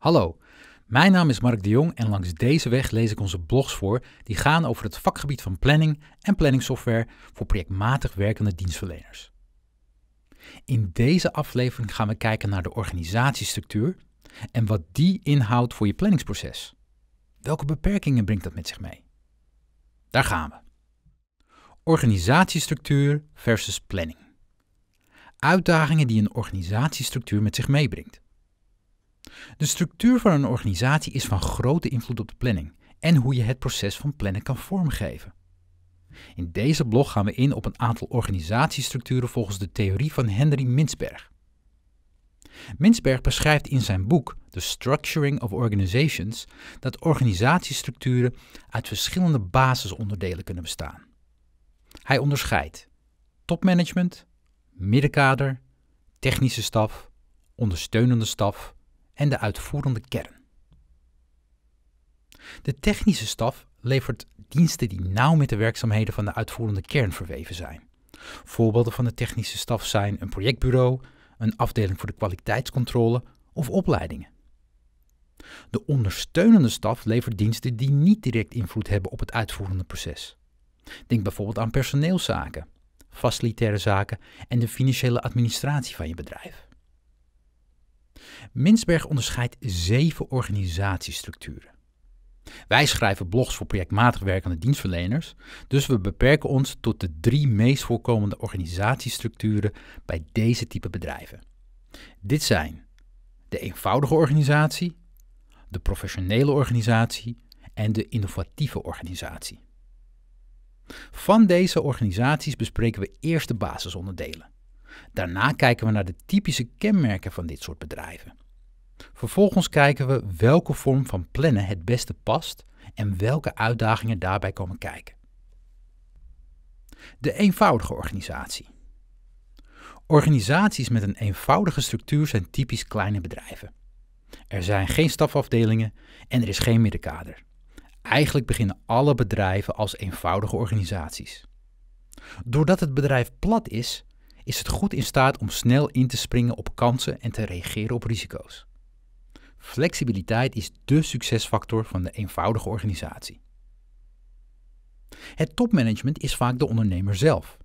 Hallo, mijn naam is Mark de Jong en langs deze weg lees ik onze blogs voor die gaan over het vakgebied van planning en planningsoftware voor projectmatig werkende dienstverleners. In deze aflevering gaan we kijken naar de organisatiestructuur en wat die inhoudt voor je planningsproces. Welke beperkingen brengt dat met zich mee? Daar gaan we. Organisatiestructuur versus planning. Uitdagingen die een organisatiestructuur met zich meebrengt. De structuur van een organisatie is van grote invloed op de planning en hoe je het proces van plannen kan vormgeven. In deze blog gaan we in op een aantal organisatiestructuren volgens de theorie van Henry Mintzberg. Mintzberg beschrijft in zijn boek The Structuring of Organizations dat organisatiestructuren uit verschillende basisonderdelen kunnen bestaan. Hij onderscheidt topmanagement, middenkader, technische staf, ondersteunende staf en de uitvoerende kern. De technische staf levert diensten die nauw met de werkzaamheden van de uitvoerende kern verweven zijn. Voorbeelden van de technische staf zijn een projectbureau, een afdeling voor de kwaliteitscontrole of opleidingen. De ondersteunende staf levert diensten die niet direct invloed hebben op het uitvoerende proces. Denk bijvoorbeeld aan personeelszaken, facilitaire zaken en de financiële administratie van je bedrijf. Minsberg onderscheidt zeven organisatiestructuren. Wij schrijven blogs voor projectmatig werkende dienstverleners, dus we beperken ons tot de drie meest voorkomende organisatiestructuren bij deze type bedrijven. Dit zijn de eenvoudige organisatie, de professionele organisatie en de innovatieve organisatie. Van deze organisaties bespreken we eerst de basisonderdelen. Daarna kijken we naar de typische kenmerken van dit soort bedrijven. Vervolgens kijken we welke vorm van plannen het beste past en welke uitdagingen daarbij komen kijken. De eenvoudige organisatie. Organisaties met een eenvoudige structuur zijn typisch kleine bedrijven. Er zijn geen stafafdelingen en er is geen middenkader. Eigenlijk beginnen alle bedrijven als eenvoudige organisaties. Doordat het bedrijf plat is, is het goed in staat om snel in te springen op kansen en te reageren op risico's. Flexibiliteit is de succesfactor van de eenvoudige organisatie. Het topmanagement is vaak de ondernemer zelf.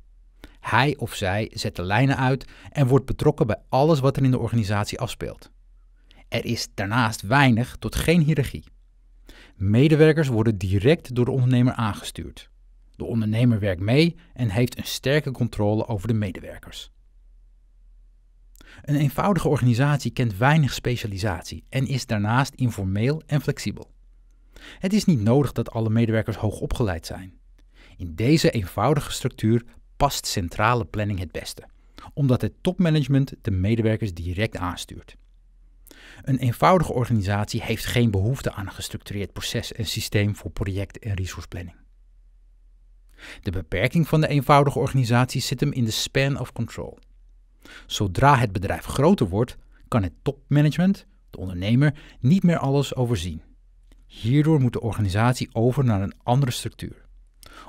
Hij of zij zet de lijnen uit en wordt betrokken bij alles wat er in de organisatie afspeelt. Er is daarnaast weinig tot geen hiërarchie. Medewerkers worden direct door de ondernemer aangestuurd. De ondernemer werkt mee en heeft een sterke controle over de medewerkers. Een eenvoudige organisatie kent weinig specialisatie en is daarnaast informeel en flexibel. Het is niet nodig dat alle medewerkers hoog opgeleid zijn. In deze eenvoudige structuur past centrale planning het beste, omdat het topmanagement de medewerkers direct aanstuurt. Een eenvoudige organisatie heeft geen behoefte aan een gestructureerd proces en systeem voor project- en resourceplanning. De beperking van de eenvoudige organisatie zit hem in de span of control. Zodra het bedrijf groter wordt, kan het topmanagement, de ondernemer, niet meer alles overzien. Hierdoor moet de organisatie over naar een andere structuur.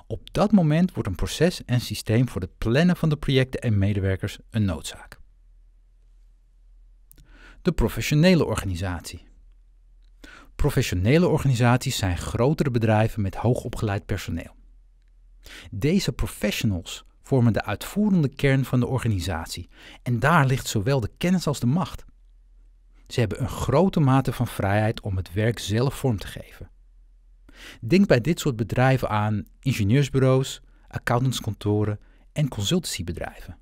Op dat moment wordt een proces en systeem voor het plannen van de projecten en medewerkers een noodzaak. De professionele organisatie. Professionele organisaties zijn grotere bedrijven met hoogopgeleid personeel. Deze professionals vormen de uitvoerende kern van de organisatie en daar ligt zowel de kennis als de macht. Ze hebben een grote mate van vrijheid om het werk zelf vorm te geven. Denk bij dit soort bedrijven aan ingenieursbureaus, accountantskantoren en consultancybedrijven.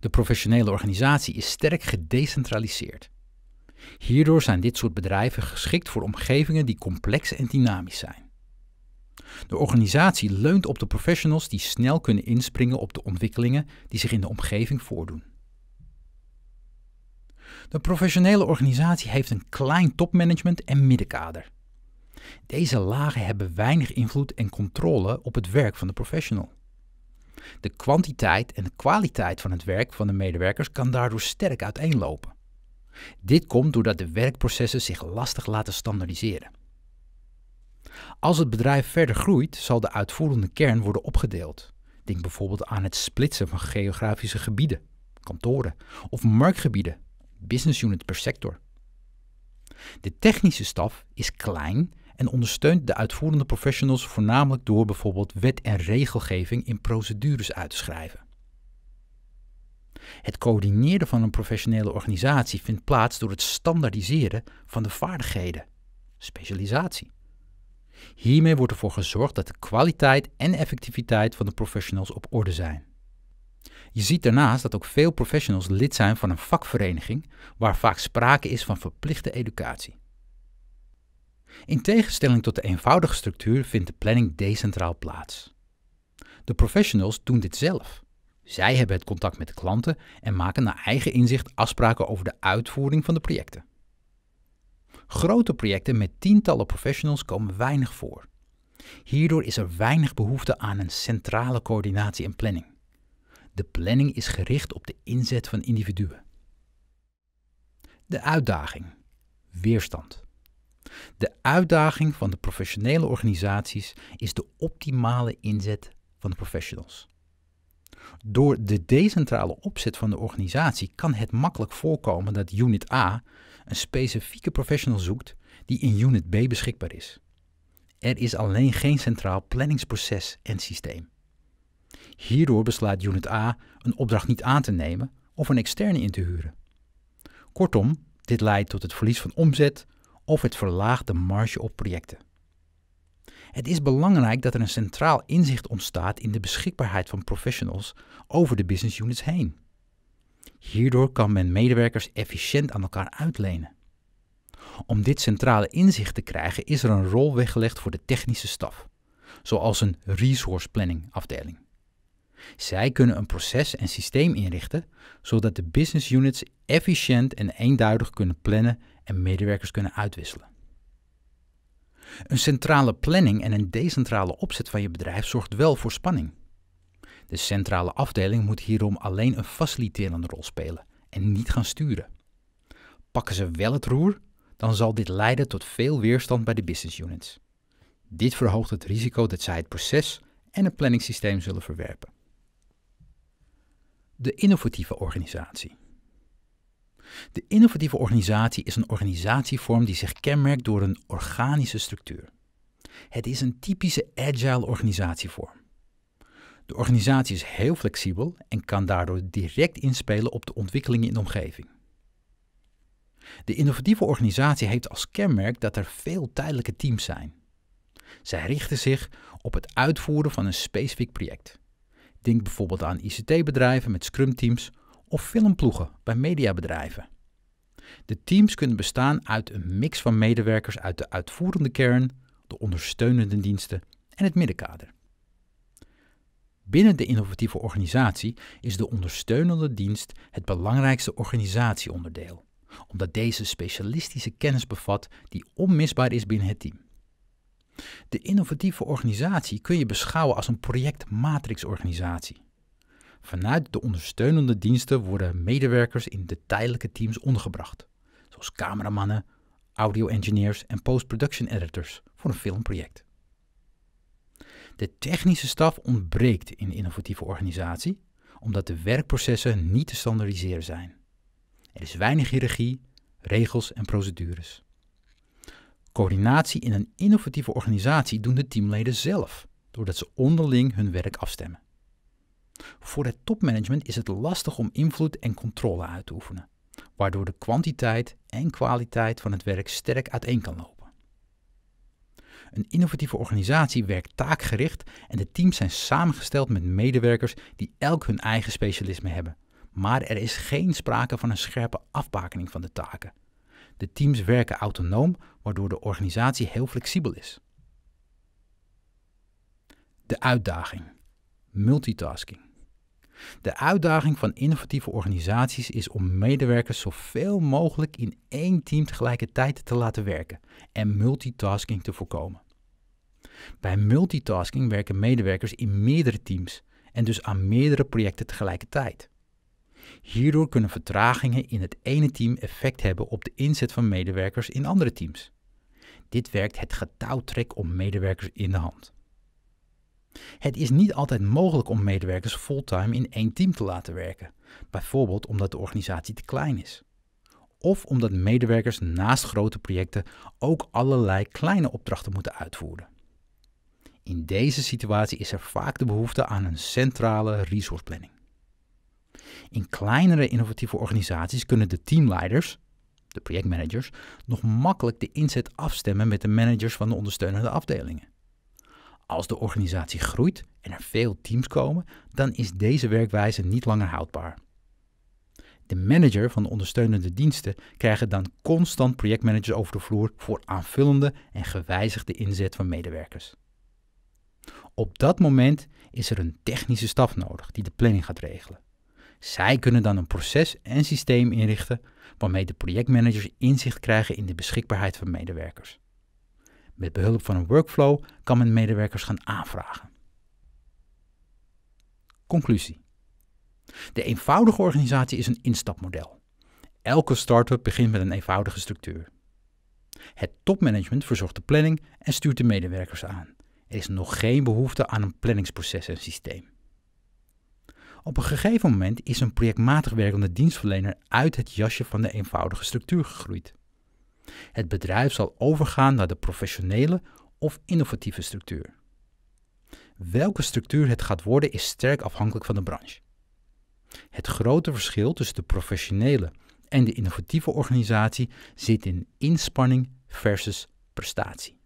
De professionele organisatie is sterk gedecentraliseerd. Hierdoor zijn dit soort bedrijven geschikt voor omgevingen die complex en dynamisch zijn. De organisatie leunt op de professionals die snel kunnen inspringen op de ontwikkelingen die zich in de omgeving voordoen. De professionele organisatie heeft een klein topmanagement en middenkader. Deze lagen hebben weinig invloed en controle op het werk van de professional. De kwantiteit en de kwaliteit van het werk van de medewerkers kan daardoor sterk uiteenlopen. Dit komt doordat de werkprocessen zich lastig laten standaardiseren. Als het bedrijf verder groeit, zal de uitvoerende kern worden opgedeeld. Denk bijvoorbeeld aan het splitsen van geografische gebieden, kantoren of marktgebieden, business unit per sector. De technische staf is klein en ondersteunt de uitvoerende professionals voornamelijk door bijvoorbeeld wet en regelgeving in procedures uit te schrijven. Het coördineren van een professionele organisatie vindt plaats door het standaardiseren van de vaardigheden, specialisatie. Hiermee wordt ervoor gezorgd dat de kwaliteit en effectiviteit van de professionals op orde zijn. Je ziet daarnaast dat ook veel professionals lid zijn van een vakvereniging waar vaak sprake is van verplichte educatie. In tegenstelling tot de eenvoudige structuur vindt de planning decentraal plaats. De professionals doen dit zelf. Zij hebben het contact met de klanten en maken naar eigen inzicht afspraken over de uitvoering van de projecten. Grote projecten met tientallen professionals komen weinig voor. Hierdoor is er weinig behoefte aan een centrale coördinatie en planning. De planning is gericht op de inzet van individuen. De uitdaging. Weerstand. De uitdaging van de professionele organisaties is de optimale inzet van de professionals. Door de decentrale opzet van de organisatie kan het makkelijk voorkomen dat Unit A een specifieke professional zoekt die in Unit B beschikbaar is. Er is alleen geen centraal planningsproces en systeem. Hierdoor beslaat Unit A een opdracht niet aan te nemen of een externe in te huren. Kortom, dit leidt tot het verlies van omzet of het verlaagt de marge op projecten. Het is belangrijk dat er een centraal inzicht ontstaat in de beschikbaarheid van professionals over de business units heen. Hierdoor kan men medewerkers efficiënt aan elkaar uitlenen. Om dit centrale inzicht te krijgen is er een rol weggelegd voor de technische staf, zoals een resource planning afdeling. Zij kunnen een proces en systeem inrichten zodat de business units efficiënt en eenduidig kunnen plannen en medewerkers kunnen uitwisselen. Een centrale planning en een decentrale opzet van je bedrijf zorgt wel voor spanning. De centrale afdeling moet hierom alleen een faciliterende rol spelen en niet gaan sturen. Pakken ze wel het roer, dan zal dit leiden tot veel weerstand bij de business units. Dit verhoogt het risico dat zij het proces en het planningssysteem zullen verwerpen. De innovatieve organisatie. De innovatieve organisatie is een organisatievorm die zich kenmerkt door een organische structuur. Het is een typische agile organisatievorm. De organisatie is heel flexibel en kan daardoor direct inspelen op de ontwikkelingen in de omgeving. De innovatieve organisatie heeft als kenmerk dat er veel tijdelijke teams zijn. Zij richten zich op het uitvoeren van een specifiek project. Denk bijvoorbeeld aan ICT-bedrijven met Scrum-teams of filmploegen bij mediabedrijven. De teams kunnen bestaan uit een mix van medewerkers uit de uitvoerende kern, de ondersteunende diensten en het middenkader. Binnen de innovatieve organisatie is de ondersteunende dienst het belangrijkste organisatieonderdeel, omdat deze specialistische kennis bevat die onmisbaar is binnen het team. De innovatieve organisatie kun je beschouwen als een projectmatrixorganisatie. Vanuit de ondersteunende diensten worden medewerkers in de tijdelijke teams ondergebracht, zoals cameramannen, audio-engineers en post-production editors voor een filmproject. De technische staf ontbreekt in innovatieve organisatie, omdat de werkprocessen niet te standaardiseren zijn. Er is weinig hiërarchie, regels en procedures. Coördinatie in een innovatieve organisatie doen de teamleden zelf, doordat ze onderling hun werk afstemmen. Voor het topmanagement is het lastig om invloed en controle uit te oefenen, waardoor de kwantiteit en kwaliteit van het werk sterk uiteen kan lopen. Een innovatieve organisatie werkt taakgericht en de teams zijn samengesteld met medewerkers die elk hun eigen specialisme hebben. Maar er is geen sprake van een scherpe afbakening van de taken. De teams werken autonoom, waardoor de organisatie heel flexibel is. De uitdaging: multitasking. De uitdaging van innovatieve organisaties is om medewerkers zoveel mogelijk in één team tegelijkertijd te laten werken en multitasking te voorkomen. Bij multitasking werken medewerkers in meerdere teams en dus aan meerdere projecten tegelijkertijd. Hierdoor kunnen vertragingen in het ene team effect hebben op de inzet van medewerkers in andere teams. Dit werkt het getouwtrek om medewerkers in de hand. Het is niet altijd mogelijk om medewerkers fulltime in één team te laten werken, bijvoorbeeld omdat de organisatie te klein is. Of omdat medewerkers naast grote projecten ook allerlei kleine opdrachten moeten uitvoeren. In deze situatie is er vaak de behoefte aan een centrale resourceplanning. In kleinere innovatieve organisaties kunnen de teamleiders, de projectmanagers, nog makkelijk de inzet afstemmen met de managers van de ondersteunende afdelingen. Als de organisatie groeit en er veel teams komen, dan is deze werkwijze niet langer houdbaar. De manager van de ondersteunende diensten krijgen dan constant projectmanagers over de vloer voor aanvullende en gewijzigde inzet van medewerkers. Op dat moment is er een technische staf nodig die de planning gaat regelen. Zij kunnen dan een proces en systeem inrichten waarmee de projectmanagers inzicht krijgen in de beschikbaarheid van medewerkers. Met behulp van een workflow kan men medewerkers gaan aanvragen. Conclusie. De eenvoudige organisatie is een instapmodel. Elke start-up begint met een eenvoudige structuur. Het topmanagement verzorgt de planning en stuurt de medewerkers aan. Er is nog geen behoefte aan een planningsproces en systeem. Op een gegeven moment is een projectmatig werkende dienstverlener uit het jasje van de eenvoudige structuur gegroeid. Het bedrijf zal overgaan naar de professionele of innovatieve structuur. Welke structuur het gaat worden is sterk afhankelijk van de branche. Het grote verschil tussen de professionele en de innovatieve organisatie zit in inspanning versus prestatie.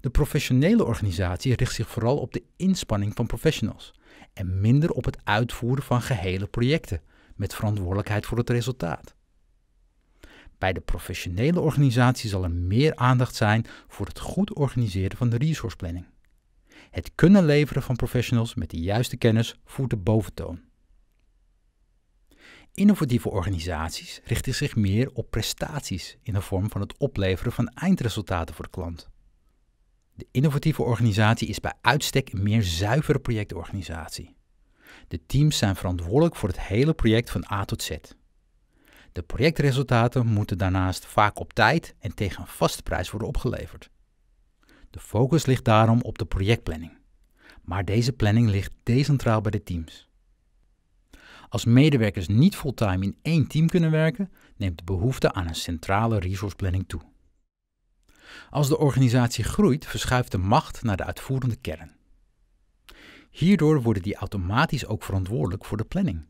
De professionele organisatie richt zich vooral op de inspanning van professionals en minder op het uitvoeren van gehele projecten met verantwoordelijkheid voor het resultaat. Bij de professionele organisatie zal er meer aandacht zijn voor het goed organiseren van de resource planning. Het kunnen leveren van professionals met de juiste kennis voert de boventoon. Innovatieve organisaties richten zich meer op prestaties in de vorm van het opleveren van eindresultaten voor de klant. De innovatieve organisatie is bij uitstek een meer zuivere projectorganisatie. De teams zijn verantwoordelijk voor het hele project van A tot Z. De projectresultaten moeten daarnaast vaak op tijd en tegen een vaste prijs worden opgeleverd. De focus ligt daarom op de projectplanning. Maar deze planning ligt decentraal bij de teams. Als medewerkers niet fulltime in één team kunnen werken, neemt de behoefte aan een centrale resourceplanning toe. Als de organisatie groeit, verschuift de macht naar de uitvoerende kern. Hierdoor worden die automatisch ook verantwoordelijk voor de planning.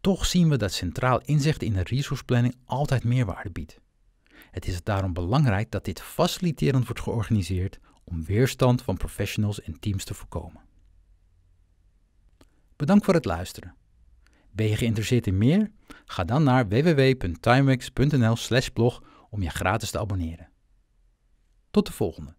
Toch zien we dat centraal inzicht in de resourceplanning altijd meerwaarde biedt. Het is daarom belangrijk dat dit faciliterend wordt georganiseerd om weerstand van professionals en teams te voorkomen. Bedankt voor het luisteren. Ben je geïnteresseerd in meer? Ga dan naar www.timex.nl/blog om je gratis te abonneren. Tot de volgende.